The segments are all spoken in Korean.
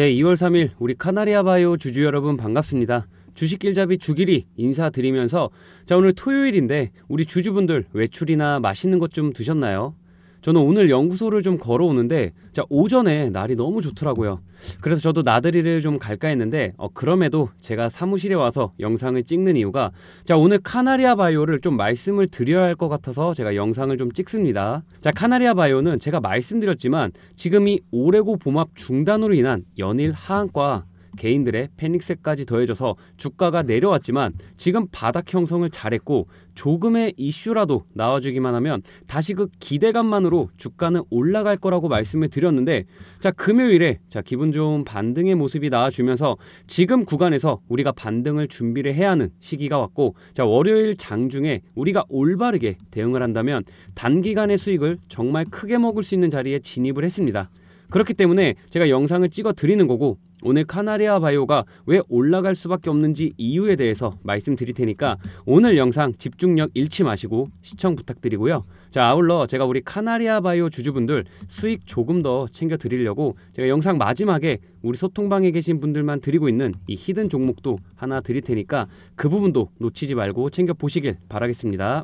네, 2월 3일 우리 카나리아 바이오 주주 여러분 반갑습니다. 주식길잡이 주길이 인사드리면서 자 오늘 토요일인데 우리 주주분들 외출이나 맛있는 것 좀 드셨나요? 저는 오늘 연구소를 좀 걸어오는데 자 오전에 날이 너무 좋더라고요. 그래서 저도 나들이를 좀 갈까 했는데 어, 그럼에도 제가 사무실에 와서 영상을 찍는 이유가 자 오늘 카나리아 바이오를 좀 말씀을 드려야 할 것 같아서 제가 영상을 좀 찍습니다. 자 카나리아 바이오는 제가 말씀드렸지만 지금이 오레고 봄합 중단으로 인한 연일 하한과 개인들의 패닉세까지 더해져서 주가가 내려왔지만 지금 바닥 형성을 잘했고 조금의 이슈라도 나와주기만 하면 다시 그 기대감만으로 주가는 올라갈 거라고 말씀을 드렸는데 자 금요일에 자 기분 좋은 반등의 모습이 나와주면서 지금 구간에서 우리가 반등을 준비를 해야 하는 시기가 왔고 자 월요일 장중에 우리가 올바르게 대응을 한다면 단기간의 수익을 정말 크게 먹을 수 있는 자리에 진입을 했습니다. 그렇기 때문에 제가 영상을 찍어 드리는 거고 오늘 카나리아 바이오가 왜 올라갈 수밖에 없는지 이유에 대해서 말씀드릴 테니까 오늘 영상 집중력 잃지 마시고 시청 부탁드리고요. 자 아울러 제가 우리 카나리아 바이오 주주분들 수익 조금 더 챙겨 드리려고 제가 영상 마지막에 우리 소통방에 계신 분들만 드리고 있는 이 히든 종목도 하나 드릴 테니까 그 부분도 놓치지 말고 챙겨 보시길 바라겠습니다.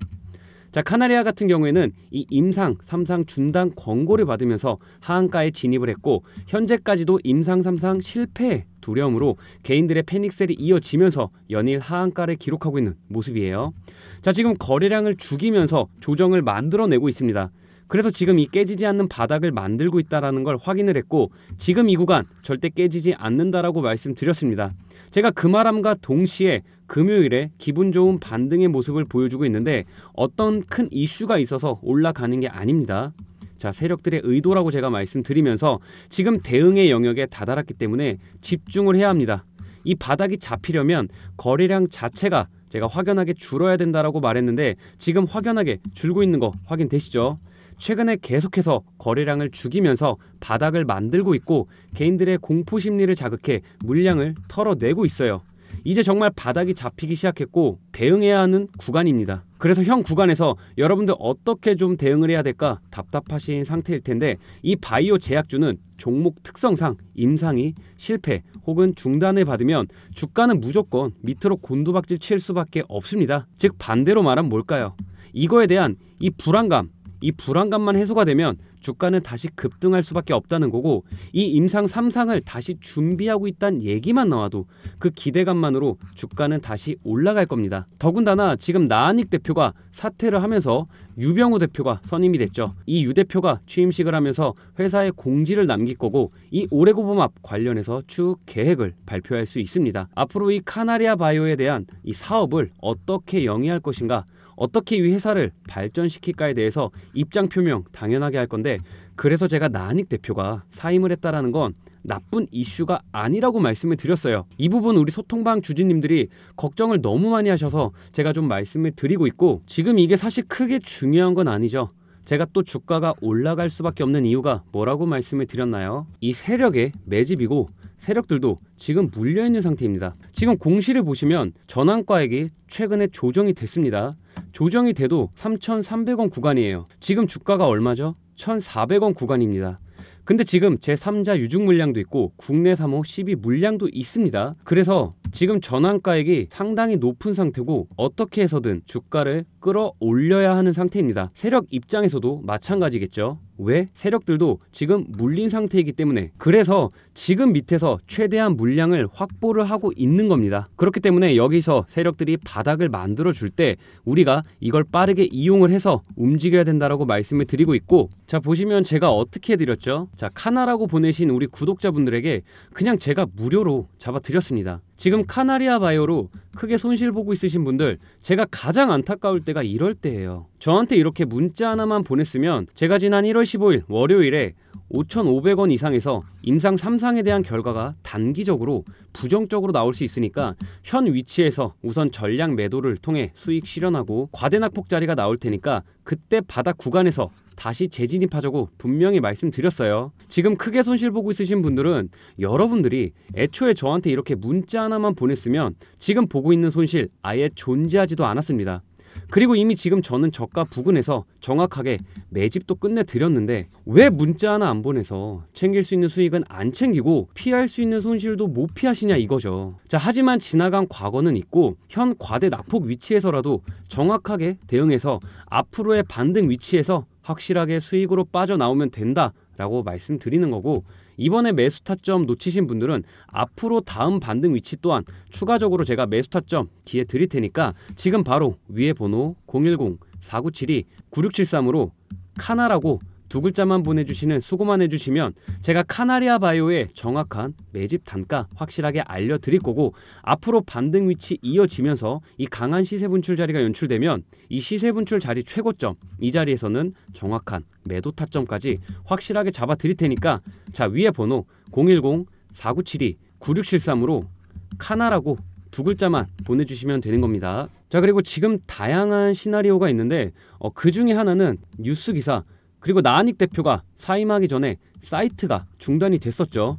자, 카나리아 같은 경우에는 이 임상, 삼상 중단 권고를 받으면서 하한가에 진입을 했고 현재까지도 임상, 삼상 실패 두려움으로 개인들의 패닉셀이 이어지면서 연일 하한가를 기록하고 있는 모습이에요. 자, 지금 거래량을 죽이면서 조정을 만들어내고 있습니다. 그래서 지금 이 깨지지 않는 바닥을 만들고 있다라는 걸 확인을 했고 지금 이 구간 절대 깨지지 않는다라고 말씀드렸습니다. 제가 그 말함과 동시에 금요일에 기분 좋은 반등의 모습을 보여주고 있는데 어떤 큰 이슈가 있어서 올라가는 게 아닙니다. 자 세력들의 의도라고 제가 말씀드리면서 지금 대응의 영역에 다다랐기 때문에 집중을 해야 합니다. 이 바닥이 잡히려면 거래량 자체가 제가 확연하게 줄어야 된다라고 말했는데 지금 확연하게 줄고 있는 거 확인되시죠? 최근에 계속해서 거래량을 죽이면서 바닥을 만들고 있고 개인들의 공포 심리를 자극해 물량을 털어내고 있어요. 이제 정말 바닥이 잡히기 시작했고 대응해야 하는 구간입니다. 그래서 현 구간에서 여러분들 어떻게 좀 대응을 해야 될까 답답하신 상태일 텐데 이 바이오 제약주는 종목 특성상 임상이 실패 혹은 중단을 받으면 주가는 무조건 밑으로 곤두박질 칠 수밖에 없습니다. 즉 반대로 말하면 뭘까요? 이거에 대한 이 불안감 이 불안감만 해소가 되면 주가는 다시 급등할 수밖에 없다는 거고 이 임상 3상을 다시 준비하고 있다는 얘기만 나와도 그 기대감만으로 주가는 다시 올라갈 겁니다. 더군다나 지금 나한익 대표가 사퇴를 하면서 유병우 대표가 선임이 됐죠. 이 유 대표가 취임식을 하면서 회사에 공지를 남길 거고 이오레고범합 관련해서 추후 계획을 발표할 수 있습니다. 앞으로 이 카나리아 바이오에 대한 이 사업을 어떻게 영위할 것인가 어떻게 이 회사를 발전시킬까에 대해서 입장 표명 당연하게 할 건데 그래서 제가 나한익 대표가 사임을 했다라는 건 나쁜 이슈가 아니라고 말씀을 드렸어요. 이 부분 우리 소통방 주진님들이 걱정을 너무 많이 하셔서 제가 좀 말씀을 드리고 있고 지금 이게 사실 크게 중요한 건 아니죠. 제가 또 주가가 올라갈 수밖에 없는 이유가 뭐라고 말씀을 드렸나요? 이 세력의 매집이고 세력들도 지금 물려있는 상태입니다. 지금 공시를 보시면 전환가액이 최근에 조정이 됐습니다. 조정이 돼도 3,300원 구간이에요. 지금 주가가 얼마죠? 1,400원 구간입니다. 근데 지금 제3자 유증 물량도 있고 국내 3호 12 물량도 있습니다. 그래서 지금 전환가액이 상당히 높은 상태고 어떻게 해서든 주가를 끌어올려야 하는 상태입니다. 세력 입장에서도 마찬가지겠죠. 왜? 세력들도 지금 물린 상태이기 때문에 그래서 지금 밑에서 최대한 물량을 확보를 하고 있는 겁니다. 그렇기 때문에 여기서 세력들이 바닥을 만들어 줄 때 우리가 이걸 빠르게 이용을 해서 움직여야 된다라고 말씀을 드리고 있고 자 보시면 제가 어떻게 드렸죠자 카나라고 보내신 우리 구독자분들에게 그냥 제가 무료로 잡아드렸습니다. 지금 카나리아 바이오로 크게 손실 보고 있으신 분들 제가 가장 안타까울 때가 이럴 때예요. 저한테 이렇게 문자 하나만 보냈으면 제가 지난 1월 15일 월요일에 5,500원 이상에서 임상 3상에 대한 결과가 단기적으로 부정적으로 나올 수 있으니까 현 위치에서 우선 전량 매도를 통해 수익 실현하고 과대낙폭 자리가 나올 테니까 그때 바닥 구간에서 다시 재진입하자고 분명히 말씀드렸어요. 지금 크게 손실 보고 있으신 분들은 여러분들이 애초에 저한테 이렇게 문자 하나만 보냈으면 지금 보고 있는 손실 아예 존재하지도 않았습니다. 그리고 이미 지금 저는 저가 부근에서 정확하게 매집도 끝내 드렸는데 왜 문자 하나 안 보내서 챙길 수 있는 수익은 안 챙기고 피할 수 있는 손실도 못 피하시냐 이거죠. 자, 하지만 지나간 과거는 있고 현 과대 낙폭 위치에서라도 정확하게 대응해서 앞으로의 반등 위치에서 확실하게 수익으로 빠져나오면 된다. 라고 말씀드리는 거고 이번에 매수 타점 놓치신 분들은 앞으로 다음 반등 위치 또한 추가적으로 제가 매수 타점 기회 드릴 테니까 지금 바로 위에 번호 010-4972-9673으로 카나라고 두 글자만 보내주시는 수고만 해주시면 제가 카나리아 바이오의 정확한 매집 단가 확실하게 알려드릴 거고 앞으로 반등 위치 이어지면서 이 강한 시세 분출 자리가 연출되면 이 시세 분출 자리 최고점 이 자리에서는 정확한 매도 타점까지 확실하게 잡아 드릴 테니까 자 위에 번호 010-4972-9673으로 카나라고 두 글자만 보내주시면 되는 겁니다. 자 그리고 지금 다양한 시나리오가 있는데 어, 그 중에 하나는 뉴스 기사 그리고 나한익 대표가 사임하기 전에 사이트가 중단이 됐었죠.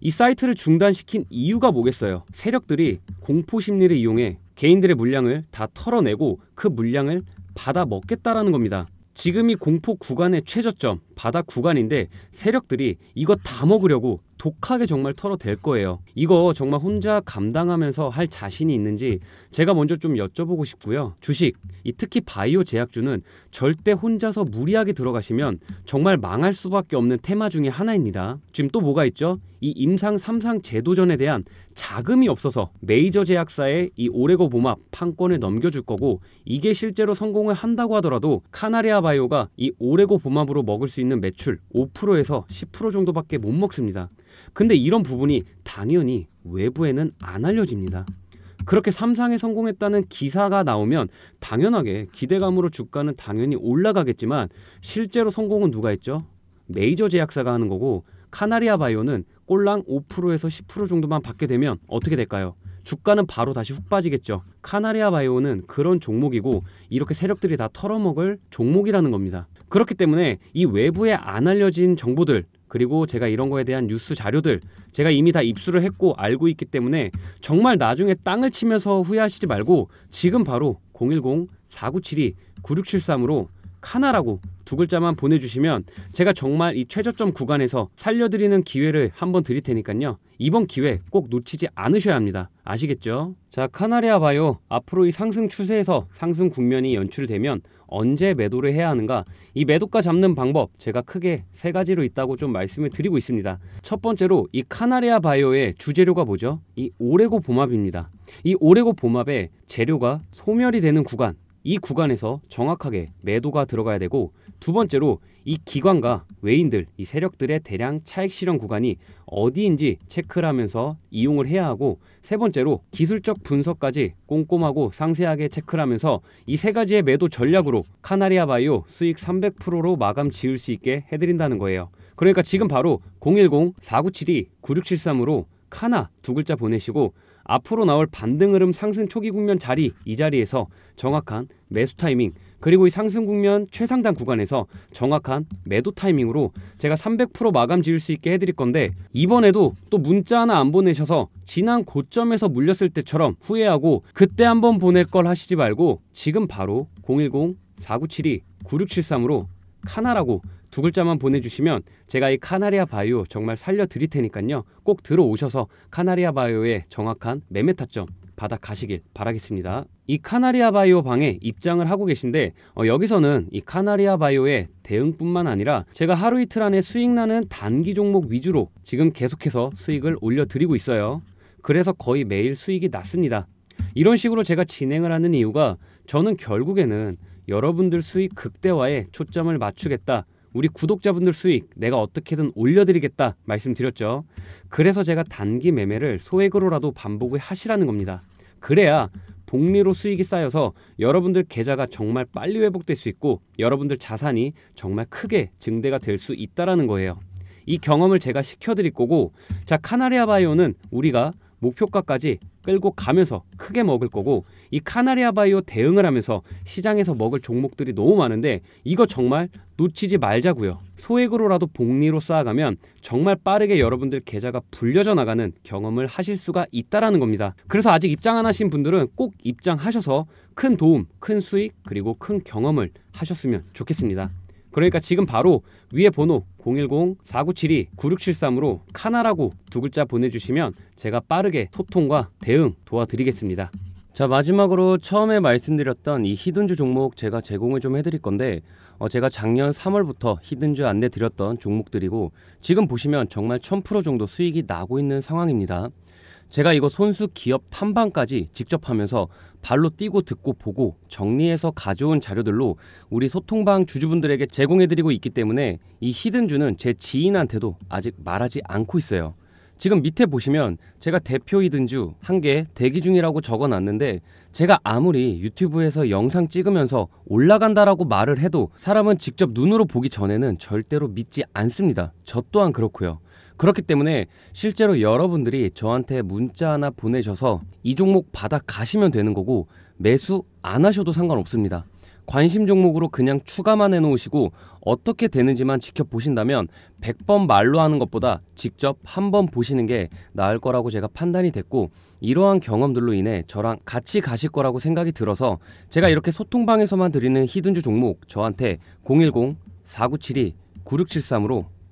이 사이트를 중단시킨 이유가 뭐겠어요? 세력들이 공포 심리를 이용해 개인들의 물량을 다 털어내고 그 물량을 받아 먹겠다라는 겁니다. 지금 이 공포 구간의 최저점, 바다 구간인데 세력들이 이거 다 먹으려고 독하게 정말 털어댈 거예요. 이거 정말 혼자 감당하면서 할 자신이 있는지 제가 먼저 좀 여쭤보고 싶고요. 주식, 특히 바이오 제약주는 절대 혼자서 무리하게 들어가시면 정말 망할 수밖에 없는 테마 중에 하나입니다. 지금 또 뭐가 있죠? 이 임상 3상 제도전에 대한 자금이 없어서 메이저 제약사에이 오레고 보합 판권을 넘겨줄 거고 이게 실제로 성공을 한다고 하더라도 카나리아 바이오가 이 오레고 보합으로 먹을 수 있는 있는 매출 5%에서 10% 정도밖에 못 먹습니다. 근데 이런 부분이 당연히 외부에는 안 알려집니다. 그렇게 삼상에 성공했다는 기사가 나오면 당연하게 기대감으로 주가는 당연히 올라가겠지만 실제로 성공은 누가 했죠? 메이저 제약사가 하는 거고 카나리아 바이오는 꼴랑 5%에서 10% 정도만 받게 되면 어떻게 될까요? 주가는 바로 다시 훅 빠지겠죠. 카나리아 바이오는 그런 종목이고 이렇게 세력들이 다 털어먹을 종목이라는 겁니다. 그렇기 때문에 이 외부에 안 알려진 정보들 그리고 제가 이런 거에 대한 뉴스 자료들 제가 이미 다 입수를 했고 알고 있기 때문에 정말 나중에 땅을 치면서 후회하시지 말고 지금 바로 010-4972-9673으로 카나라고 두 글자만 보내주시면 제가 정말 이 최저점 구간에서 살려드리는 기회를 한번 드릴 테니까요. 이번 기회 꼭 놓치지 않으셔야 합니다. 아시겠죠? 자, 카나리아 바이오 앞으로 이 상승 추세에서 상승 국면이 연출되면 언제 매도를 해야 하는가 이 매도가 잡는 방법 제가 크게 세 가지로 있다고 좀 말씀을 드리고 있습니다 첫 번째로 이 카나리아 바이오의 주재료가 뭐죠 이 오레고 봄합입니다 이 오레고 봄합의 재료가 소멸이 되는 구간 이 구간에서 정확하게 매도가 들어가야 되고 두 번째로 이 기관과 외인들, 이 세력들의 대량 차익 실현 구간이 어디인지 체크를 하면서 이용을 해야 하고 세 번째로 기술적 분석까지 꼼꼼하고 상세하게 체크를 하면서 이 세 가지의 매도 전략으로 카나리아 바이오 수익 300%로 마감 지을 수 있게 해드린다는 거예요. 그러니까 지금 바로 010-4972-9673으로 카나 두 글자 보내시고 앞으로 나올 반등 흐름 상승 초기 국면 자리 이 자리에서 정확한 매수 타이밍 그리고 이 상승 국면 최상단 구간에서 정확한 매도 타이밍으로 제가 300% 마감 지을 수 있게 해드릴 건데 이번에도 또 문자 하나 안 보내셔서 지난 고점에서 물렸을 때처럼 후회하고 그때 한번 보낼 걸 하시지 말고 지금 바로 010 4972 9673으로 카나라고 두 글자만 보내주시면 제가 이 카나리아 바이오 정말 살려드릴 테니까요. 꼭 들어오셔서 카나리아 바이오의 정확한 매매 타점 받아 가시길 바라겠습니다. 이 카나리아 바이오 방에 입장을 하고 계신데 어, 여기서는 이 카나리아 바이오의 대응뿐만 아니라 제가 하루 이틀 안에 수익 나는 단기 종목 위주로 지금 계속해서 수익을 올려드리고 있어요. 그래서 거의 매일 수익이 났습니다. 이런 식으로 제가 진행을 하는 이유가 저는 결국에는 여러분들 수익 극대화에 초점을 맞추겠다 우리 구독자분들 수익 내가 어떻게든 올려드리겠다 말씀드렸죠. 그래서 제가 단기 매매를 소액으로라도 반복을 하시라는 겁니다. 그래야 복리로 수익이 쌓여서 여러분들 계좌가 정말 빨리 회복될 수 있고 여러분들 자산이 정말 크게 증대가 될 수 있다라는 거예요. 이 경험을 제가 시켜드릴 거고 자 카나리아 바이오는 우리가 목표가까지 끌고 가면서 크게 먹을 거고 이 카나리아 바이오 대응을 하면서 시장에서 먹을 종목들이 너무 많은데 이거 정말 놓치지 말자고요. 소액으로라도 복리로 쌓아가면 정말 빠르게 여러분들 계좌가 불려져 나가는 경험을 하실 수가 있다라는 겁니다. 그래서 아직 입장 안 하신 분들은 꼭 입장하셔서 큰 도움, 큰 수익 그리고 큰 경험을 하셨으면 좋겠습니다. 그러니까 지금 바로 위에 번호 010-4972-9673으로 카나라고 두 글자 보내주시면 제가 빠르게 소통과 대응 도와드리겠습니다. 자 마지막으로 처음에 말씀드렸던 이 히든주 종목 제가 제공을 좀 해드릴 건데 어, 제가 작년 3월부터 히든주 안내 드렸던 종목들이고 지금 보시면 정말 1000% 정도 수익이 나고 있는 상황입니다. 제가 이거 손수 기업 탐방까지 직접 하면서 발로 뛰고 듣고 보고 정리해서 가져온 자료들로 우리 소통방 주주분들에게 제공해드리고 있기 때문에 이 히든주는 제 지인한테도 아직 말하지 않고 있어요. 지금 밑에 보시면 제가 대표 히든주 한 개 대기 중이라고 적어 놨는데 제가 아무리 유튜브에서 영상 찍으면서 올라간다라고 말을 해도 사람은 직접 눈으로 보기 전에는 절대로 믿지 않습니다. 저 또한 그렇고요. 그렇기 때문에 실제로 여러분들이 저한테 문자 하나 보내셔서 이 종목 받아 가시면 되는 거고 매수 안 하셔도 상관없습니다. 관심 종목으로 그냥 추가만 해놓으시고 어떻게 되는지만 지켜보신다면 100번 말로 하는 것보다 직접 한번 보시는 게 나을 거라고 제가 판단이 됐고 이러한 경험들로 인해 저랑 같이 가실 거라고 생각이 들어서 제가 이렇게 소통방에서만 드리는 히든주 종목 저한테 010-4972-9673으로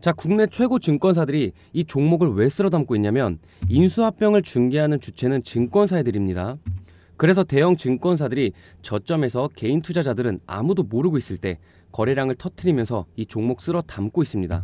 자, 국내 최고 증권사들이 이 종목을 왜 쓸어 담고 있냐면 인수합병을 중개하는 주체는 증권사들입니다. 그래서 대형 증권사들이 저점에서 개인 투자자들은 아무도 모르고 있을 때 거래량을 터트리면서 이 종목 쓸어 담고 있습니다.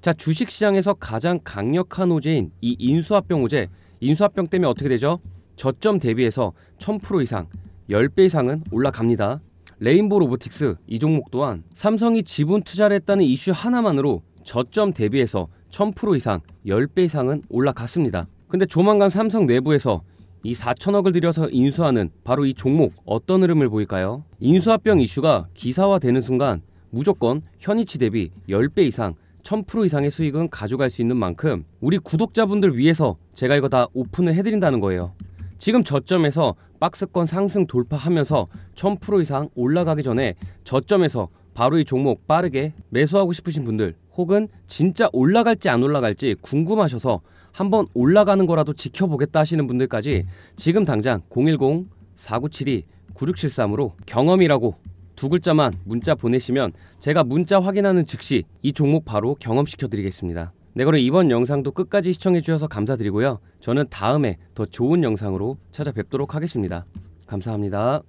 자, 주식시장에서 가장 강력한 호재인 이 인수합병 호재, 인수합병 때문에 어떻게 되죠? 저점 대비해서 1000% 이상, 10배 이상은 올라갑니다. 레인보우 로보틱스 이 종목 또한 삼성이 지분 투자를 했다는 이슈 하나만으로 저점 대비해서 1000% 이상 10배 이상은 올라갔습니다. 근데 조만간 삼성 내부에서 이 4천억을 들여서 인수하는 바로 이 종목 어떤 흐름을 보일까요? 인수합병 이슈가 기사화되는 순간 무조건 현이치 대비 10배 이상 1000% 이상의 수익은 가져갈 수 있는 만큼 우리 구독자분들 위해서 제가 이거 다 오픈을 해드린다는 거예요. 지금 저점에서 박스권 상승 돌파하면서 1000% 이상 올라가기 전에 저점에서 바로 이 종목 빠르게 매수하고 싶으신 분들 혹은 진짜 올라갈지 안 올라갈지 궁금하셔서 한번 올라가는 거라도 지켜보겠다 하시는 분들까지 지금 당장 010-4972-9673으로 경험이라고 두 글자만 문자 보내시면 제가 문자 확인하는 즉시 이 종목 바로 경험시켜 드리겠습니다. 네 그럼 이번 영상도 끝까지 시청해 주셔서 감사드리고요. 저는 다음에 더 좋은 영상으로 찾아뵙도록 하겠습니다. 감사합니다.